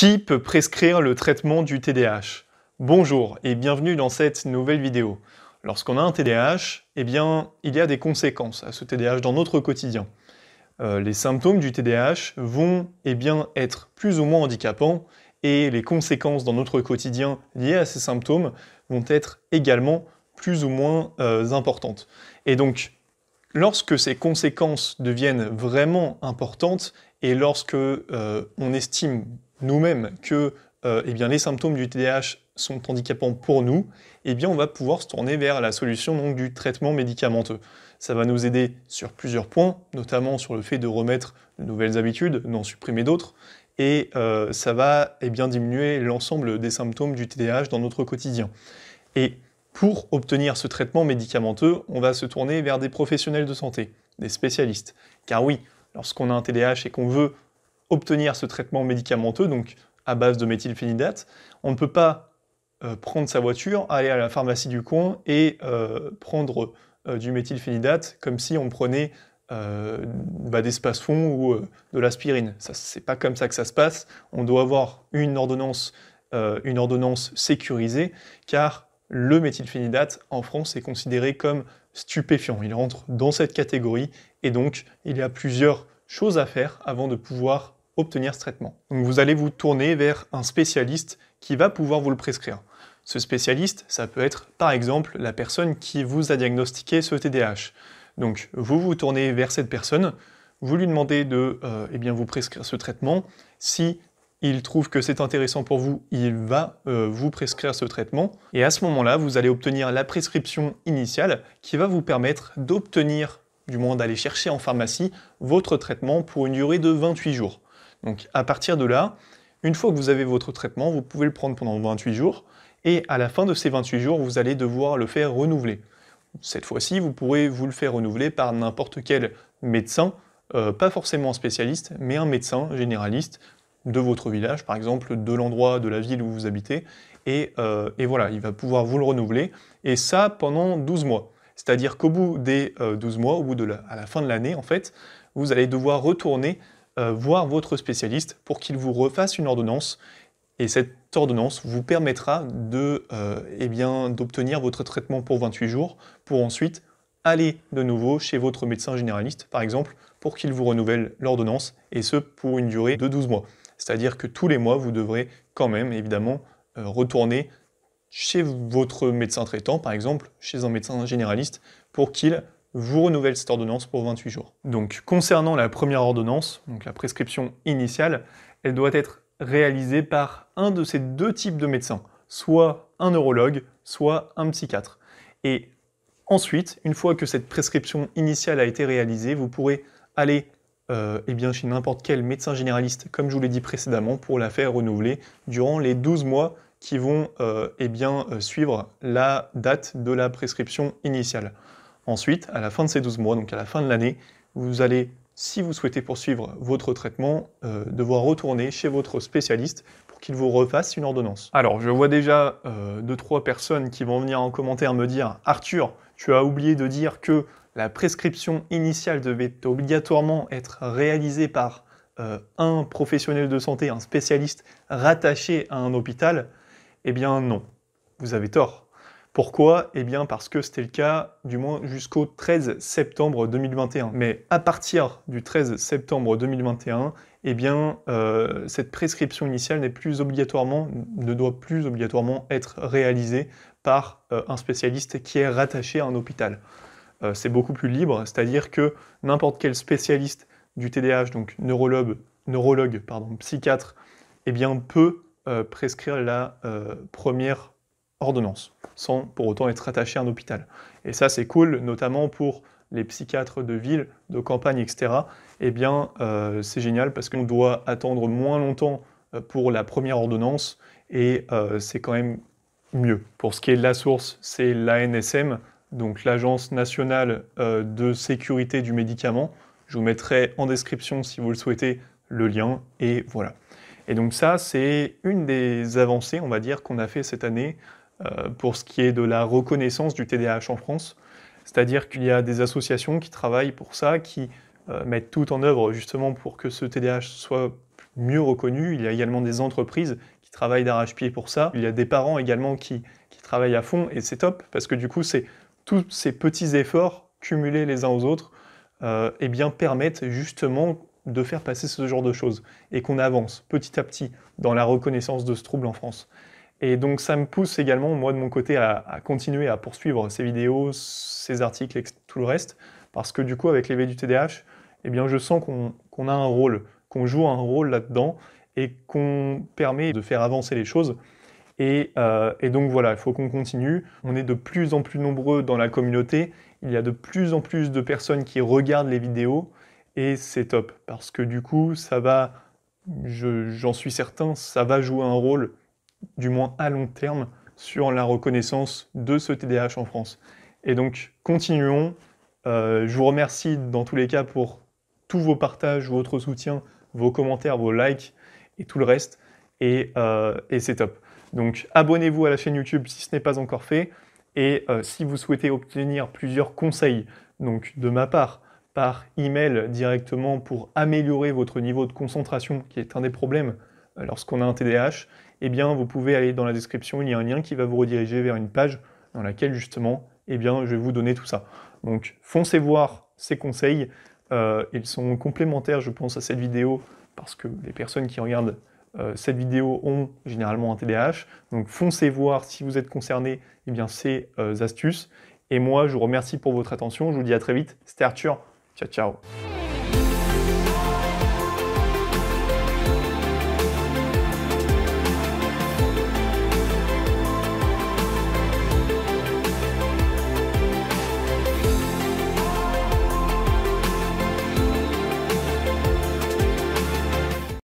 Qui peut prescrire le traitement du TDAH Bonjour et bienvenue dans cette nouvelle vidéo. Lorsqu'on a un TDAH, eh bien, il y a des conséquences à ce TDAH dans notre quotidien. Euh, les symptômes du TDAH vont eh bien, être plus ou moins handicapants et les conséquences dans notre quotidien liées à ces symptômes vont être également plus ou moins euh, importantes. Et donc, lorsque ces conséquences deviennent vraiment importantes et lorsque euh, on estime nous-mêmes que euh, eh bien, les symptômes du TDAH sont handicapants pour nous, eh bien, on va pouvoir se tourner vers la solution donc, du traitement médicamenteux. Ça va nous aider sur plusieurs points, notamment sur le fait de remettre de nouvelles habitudes, d'en supprimer d'autres, et euh, ça va eh bien, diminuer l'ensemble des symptômes du TDAH dans notre quotidien. Pour obtenir ce traitement médicamenteux, on va se tourner vers des professionnels de santé, des spécialistes. Car oui, lorsqu'on a un TDAH et qu'on veut obtenir ce traitement médicamenteux, donc à base de méthylphénidate, on ne peut pas euh, prendre sa voiture, aller à la pharmacie du coin et euh, prendre euh, du méthylphénidate comme si on prenait bah, des spasfons ou de l'aspirine. C'est pas comme ça que ça se passe. On doit avoir une ordonnance, une ordonnance sécurisée, car le méthylphénidate en France est considéré comme stupéfiant. Il rentre dans cette catégorie et donc il y a plusieurs choses à faire avant de pouvoir obtenir ce traitement. vous allez vous tourner vers un spécialiste qui va pouvoir vous le prescrire. Ce spécialiste, ça peut être par exemple la personne qui vous a diagnostiqué ce TDAH. Donc vous vous tournez vers cette personne, vous lui demandez de euh, eh bien, vous prescrire ce traitement. Si il trouve que c'est intéressant pour vous, il va euh, vous prescrire ce traitement. Et à ce moment-là, vous allez obtenir la prescription initiale qui va vous permettre d'obtenir, du moins d'aller chercher en pharmacie, votre traitement pour une durée de 28 jours. Donc à partir de là, une fois que vous avez votre traitement, vous pouvez le prendre pendant 28 jours. Et à la fin de ces 28 jours, vous allez devoir le faire renouveler. Cette fois-ci, vous pourrez vous le faire renouveler par n'importe quel médecin, euh, pas forcément un spécialiste, mais un médecin généraliste de votre village, par exemple, de l'endroit de la ville où vous habitez. Et, euh, voilà, il va pouvoir vous le renouveler. Et ça pendant 12 mois. C'est-à-dire qu'au bout des 12 euh, mois, au bout de la, à la fin de l'année, en fait, vous allez devoir retourner euh, voir votre spécialiste pour qu'il vous refasse une ordonnance. Et cette ordonnance vous permettra de, eh bien, d'obtenir votre traitement pour 28 jours, pour ensuite aller de nouveau chez votre médecin généraliste, par exemple, pour qu'il vous renouvelle l'ordonnance, et ce pour une durée de 12 mois. C'est-à-dire que tous les mois, vous devrez quand même, évidemment, euh, retourner chez votre médecin traitant, par exemple, chez un médecin généraliste, pour qu'il vous renouvelle cette ordonnance pour 28 jours. Donc, concernant la première ordonnance, donc la prescription initiale, elle doit être réalisée par un de ces deux types de médecins, soit un neurologue, soit un psychiatre. Et ensuite, une fois que cette prescription initiale a été réalisée, vous pourrez aller euh, eh bien, chez n'importe quel médecin généraliste, comme je vous l'ai dit précédemment, pour la faire renouveler durant les 12 mois qui vont euh, eh bien, euh, suivre la date de la prescription initiale. Ensuite, à la fin de ces 12 mois, donc à la fin de l'année, vous allez, si vous souhaitez poursuivre votre traitement, devoir retourner chez votre spécialiste pour qu'il vous refasse une ordonnance. Alors, je vois déjà 2 deux, trois personnes qui vont venir en commentaire me dire « Arthur, tu as oublié de dire que la prescription initiale devait obligatoirement être réalisée par euh, un professionnel de santé, un spécialiste rattaché à un hôpital, eh bien non, vous avez tort. Pourquoi Eh bien parce que c'était le cas du moins jusqu'au 13 septembre 2021. Mais à partir du 13 septembre 2021, eh bien euh, cette prescription initiale n'est plus obligatoirement, ne doit plus obligatoirement être réalisée par euh, un spécialiste qui est rattaché à un hôpital. Euh, c'est beaucoup plus libre, c'est-à-dire que n'importe quel spécialiste du TDAH, donc neurologue, pardon, psychiatre, eh peut euh, prescrire la euh, première ordonnance, sans pour autant être attaché à un hôpital. Et ça, c'est cool, notamment pour les psychiatres de ville, de campagne, etc. Eh bien, c'est génial parce qu'on doit attendre moins longtemps pour la première ordonnance et c'est quand même mieux. Pour ce qui est de la source, c'est l'ANSM, donc l'Agence nationale euh, de sécurité du médicament. Je vous mettrai en description, si vous le souhaitez, le lien. Et voilà. Et donc ça, c'est une des avancées, on va dire, qu'on a fait cette année euh, pour ce qui est de la reconnaissance du TDAH en France. C'est-à-dire qu'il y a des associations qui travaillent pour ça, qui euh, mettent tout en œuvre justement pour que ce TDAH soit mieux reconnu. Il y a également des entreprises qui travaillent d'arrache-pied pour ça. Il y a des parents également qui travaillent à fond et c'est top parce que du coup, c'est tous ces petits efforts cumulés les uns aux autres euh, eh bien, permettent justement de faire passer ce genre de choses et qu'on avance petit à petit dans la reconnaissance de ce trouble en France. Et donc ça me pousse également, moi de mon côté, à, continuer à poursuivre ces vidéos, ces articles et tout le reste, parce que du coup avec l'éveil du TDAH, eh bien, je sens qu'on a un rôle, qu'on joue un rôle là-dedans et qu'on permet de faire avancer les choses euh, et, donc voilà, il faut qu'on continue. On est de plus en plus nombreux dans la communauté. Il y a de plus en plus de personnes qui regardent les vidéos. Et c'est top. Parce que du coup, ça va, j'en suis certain, ça va jouer un rôle, du moins à long terme, sur la reconnaissance de ce TDAH en France. Et donc, continuons. Euh, je vous remercie dans tous les cas pour tous vos partages, votre soutien, vos commentaires, vos likes et tout le reste. et euh, c'est top. Donc abonnez-vous à la chaîne YouTube si ce n'est pas encore fait. Et euh, si vous souhaitez obtenir plusieurs conseils, donc de ma part, par email directement pour améliorer votre niveau de concentration, qui est un des problèmes euh, lorsqu'on a un TDAH, eh bien vous pouvez aller dans la description, il y a un lien qui va vous rediriger vers une page dans laquelle justement, eh bien je vais vous donner tout ça. Donc foncez voir ces conseils, euh, ils sont complémentaires je pense à cette vidéo, parce que les personnes qui regardent euh, cette vidéo ont généralement un TDAH. Donc foncez voir si vous êtes concerné eh bien, ces euh, astuces. Et moi, je vous remercie pour votre attention. Je vous dis à très vite. C'était Arthur. Ciao, ciao.